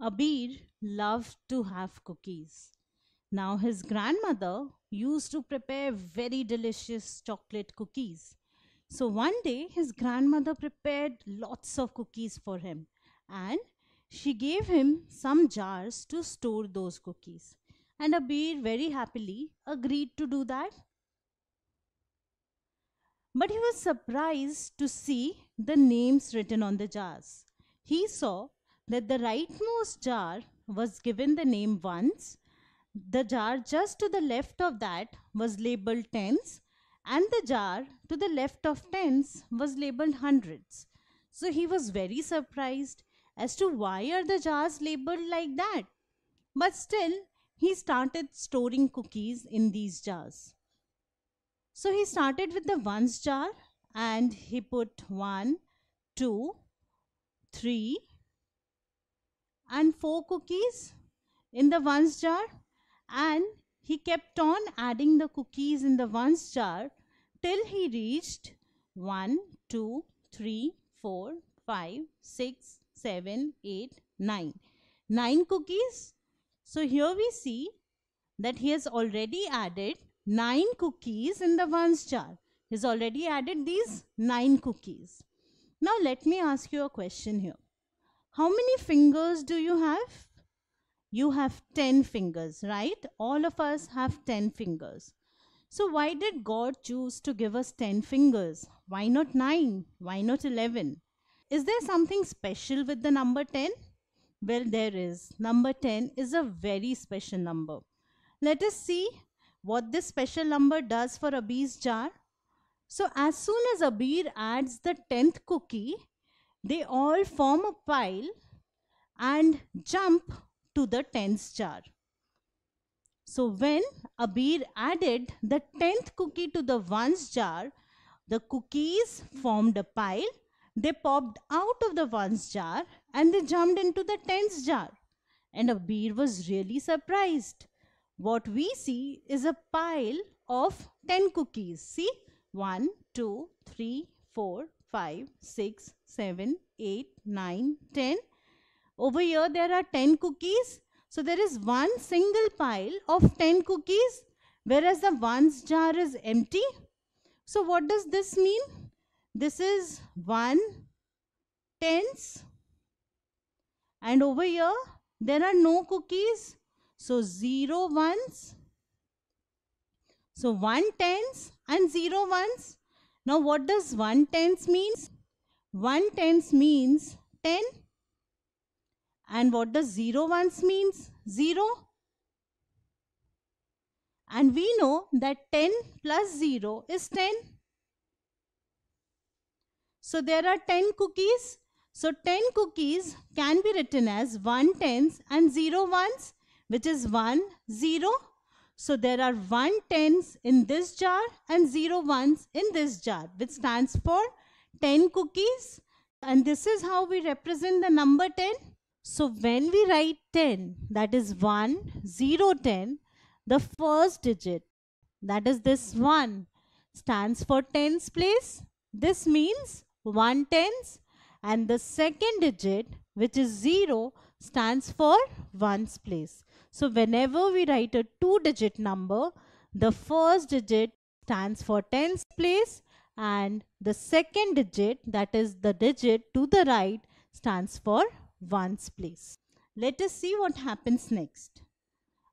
Abir loved to have cookies. Now, his grandmother used to prepare very delicious chocolate cookies. So, one day, his grandmother prepared lots of cookies for him and she gave him some jars to store those cookies. And Abir very happily agreed to do that. But he was surprised to see the names written on the jars. He saw that the rightmost jar was given the name ones, the jar just to the left of that was labeled tens, and the jar to the left of tens was labeled hundreds. So he was very surprised as to why are the jars labeled like that. But still, he started storing cookies in these jars. So he started with the ones jar and he put one, two, three, and four cookies in the ones jar and he kept on adding the cookies in the ones jar till he reached 1, 2, 3, 4, 5, 6, 7, 8, 9. 9 cookies. So here we see that he has already added 9 cookies in the ones jar. He has already added these 9 cookies. Now let me ask you a question here. How many fingers do you have? You have 10 fingers, right? All of us have 10 fingers. So why did God choose to give us 10 fingers? Why not 9? Why not 11? Is there something special with the number 10? Well, there is. Number 10 is a very special number. Let us see what this special number does for Abir's jar. So as soon as Abir adds the 10th cookie, they all form a pile and jump to the tenth jar. So when Abir added the tenth cookie to the ones jar, the cookies formed a pile. They popped out of the ones jar and they jumped into the tenth jar. And Abir was really surprised. What we see is a pile of 10 cookies. See, 1, 2, 3, 4, 5, 6, 7, 8, 9, 10. Over here there are 10 cookies. So there is one single pile of 10 cookies whereas the ones jar is empty. So what does this mean? This is 1 tens and over here there are no cookies. So 0 ones. So 1 tens and 0 ones. Now what does one means? One means 10. And what does zero ones means? Zero. And we know that 10 plus 0 is 10. So there are 10 cookies. So 10 cookies can be written as 1 tens and 0 ones which is 1, 0, so there are one tens in this jar and zero ones in this jar which stands for 10 cookies and this is how we represent the number 10. So when we write 10 that is 1 0 10 the first digit that is this 1 stands for tens place. This means 1 tens and the second digit which is 0 stands for ones place. So whenever we write a two digit number, the first digit stands for tens place and the second digit that is the digit to the right stands for ones place. Let us see what happens next.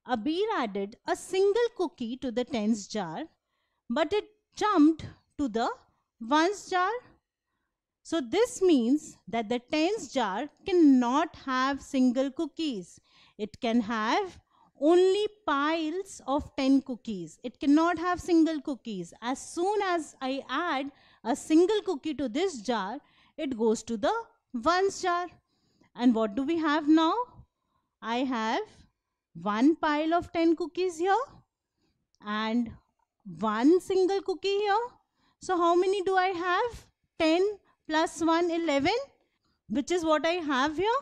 Abir added a single cookie to the tens jar but it jumped to the ones jar so this means that the tens jar cannot have single cookies. It can have only piles of 10 cookies. It cannot have single cookies. As soon as I add a single cookie to this jar, it goes to the ones jar. And what do we have now? I have one pile of 10 cookies here and one single cookie here. So how many do I have? 10 plus 1 11 which is what I have here.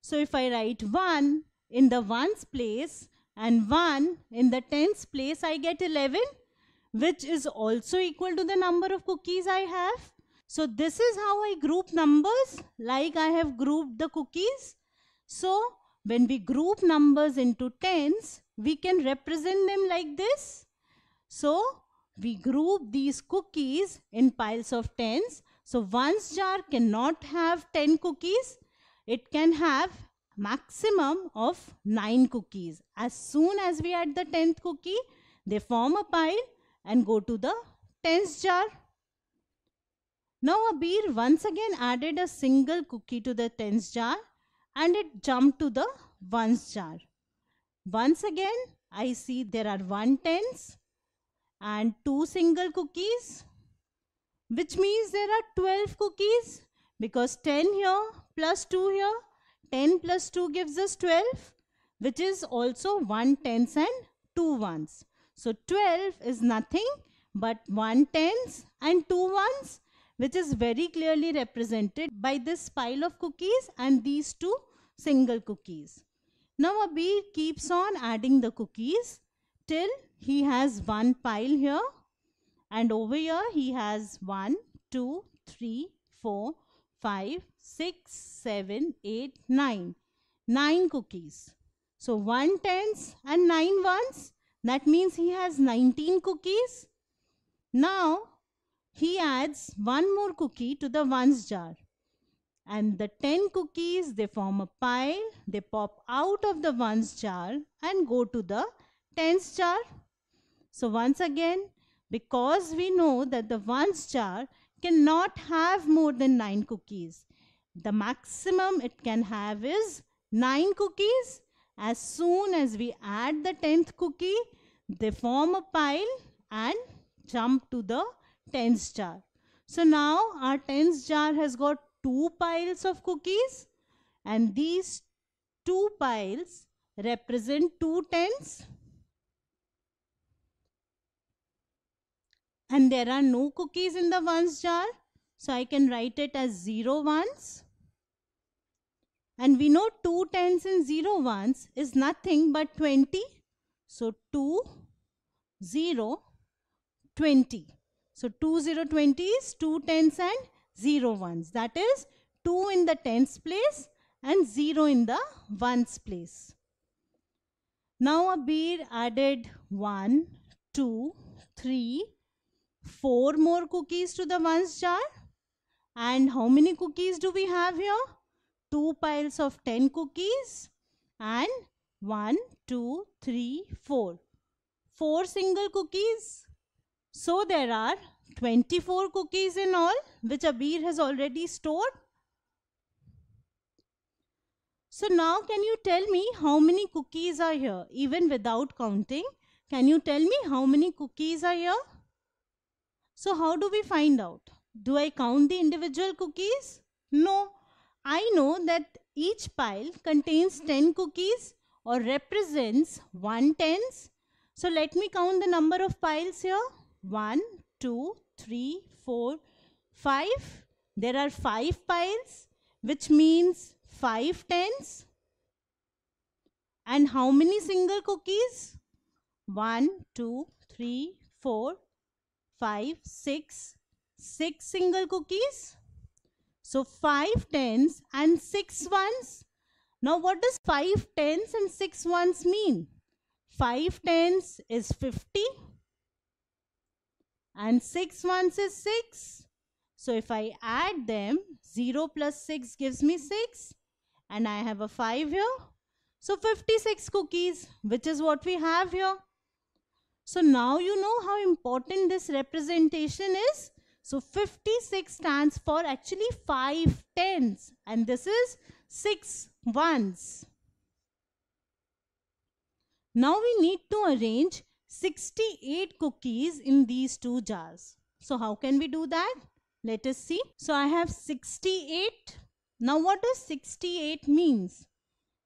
So if I write 1 in the 1's place and 1 in the 10's place I get 11 which is also equal to the number of cookies I have. So this is how I group numbers like I have grouped the cookies. So when we group numbers into tens, we can represent them like this. So we group these cookies in piles of tens so one's jar cannot have 10 cookies. It can have maximum of 9 cookies. As soon as we add the 10th cookie, they form a pile and go to the tens jar. Now Abir once again added a single cookie to the tens jar and it jumped to the 1's jar. Once again, I see there are 1 and 2 single cookies which means there are 12 cookies because 10 here plus 2 here 10 plus 2 gives us 12 which is also 1 tens and 2 ones. So 12 is nothing but 1 tens and 2 ones which is very clearly represented by this pile of cookies and these two single cookies. Now a bee keeps on adding the cookies till he has one pile here and over here he has 1, 2, 3, 4, 5, 6, 7, 8, 9. 9 cookies. So 1 tens and 9 ones. That means he has 19 cookies. Now he adds one more cookie to the ones jar. And the 10 cookies, they form a pile. They pop out of the ones jar and go to the tens jar. So once again, because we know that the ones jar cannot have more than 9 cookies. The maximum it can have is 9 cookies. As soon as we add the 10th cookie, they form a pile and jump to the tens jar. So now our tens jar has got two piles of cookies and these two piles represent two tens and there are no cookies in the ones jar. So I can write it as 0 ones. And we know 2 tens and 0 ones is nothing but 20. So 2, 0, 20. So 2, 0, 20 is 2 tens and 0 ones. That is 2 in the tens place and 0 in the ones place. Now a added 1, 2, 3, 4 more cookies to the 1's jar. And how many cookies do we have here? 2 piles of 10 cookies and one two three four four 4 single cookies. So there are 24 cookies in all which Abir has already stored. So now can you tell me how many cookies are here even without counting? Can you tell me how many cookies are here? So how do we find out? Do I count the individual cookies? No. I know that each pile contains 10 cookies or represents 1 tens. So let me count the number of piles here. 1, 2, 3, 4, 5. There are 5 piles which means 5 tens. And how many single cookies? 1, 2, 3, 4, Five, six, six single cookies. So five tens and six ones. Now what does five tens and six ones mean? Five tens is 50 and six ones is 6. So if I add them, 0 plus 6 gives me 6 and I have a 5 here. So 56 cookies, which is what we have here. So now you know how important this representation is. So 56 stands for actually 5 tens and this is 6 ones. Now we need to arrange 68 cookies in these two jars. So how can we do that? Let us see. So I have 68. Now what does 68 means?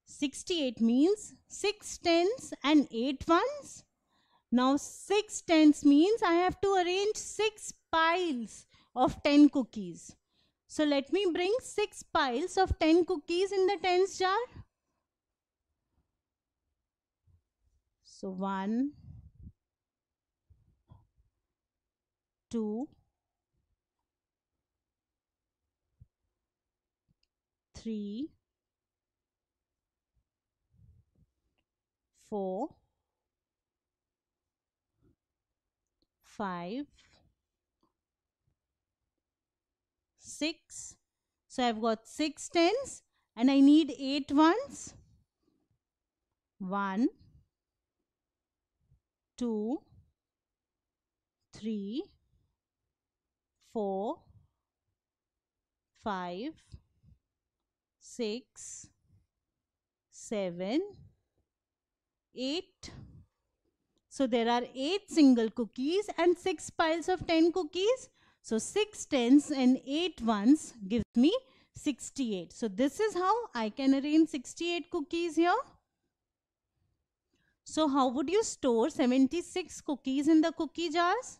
68 means 6 tens and 8 ones now 6 tens means I have to arrange 6 piles of 10 cookies. So let me bring 6 piles of 10 cookies in the tens jar. So 1, 2, 3, 4, 5 6 so I've got six tens, and I need eight ones. One, two, three, four, five, six, seven, eight. So there are 8 single cookies and 6 piles of 10 cookies. So 6 tens and 8 ones gives me 68. So this is how I can arrange 68 cookies here. So how would you store 76 cookies in the cookie jars?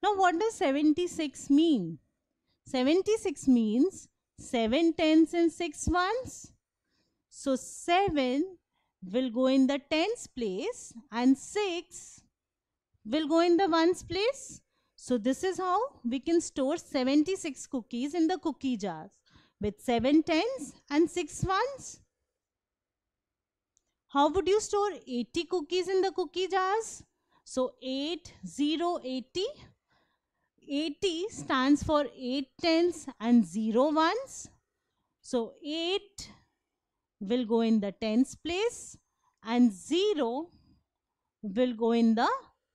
Now what does 76 mean? 76 means 7 tens and 6 ones. So 7 will go in the tens place and 6 will go in the ones place. So this is how we can store 76 cookies in the cookie jars with 7 tens and 6 ones. How would you store 80 cookies in the cookie jars? So 8, 0, 80. 80 stands for 8 tens and 0 ones. So 8 will go in the tens place and 0 will go in the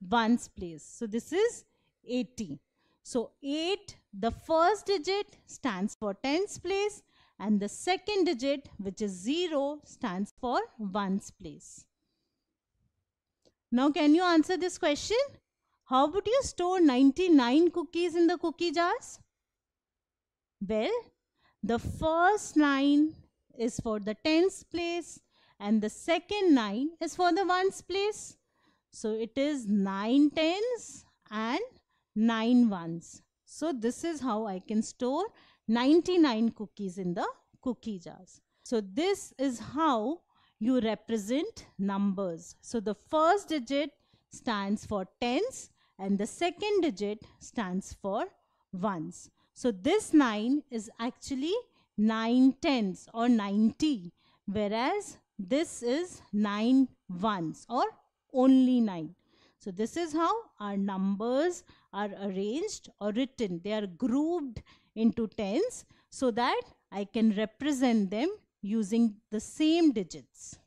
ones place. So this is 80. So 8, the first digit stands for tens place and the second digit which is 0 stands for ones place. Now can you answer this question? How would you store 99 cookies in the cookie jars? Well, the first 9 is for the tens place and the second 9 is for the ones place. So it is 9 tens and 9 ones. So this is how I can store 99 cookies in the cookie jars. So this is how you represent numbers. So the first digit stands for tens and the second digit stands for ones. So this 9 is actually Nine tens or 90 whereas this is nine ones or only 9. So this is how our numbers are arranged or written. They are grouped into tens so that I can represent them using the same digits.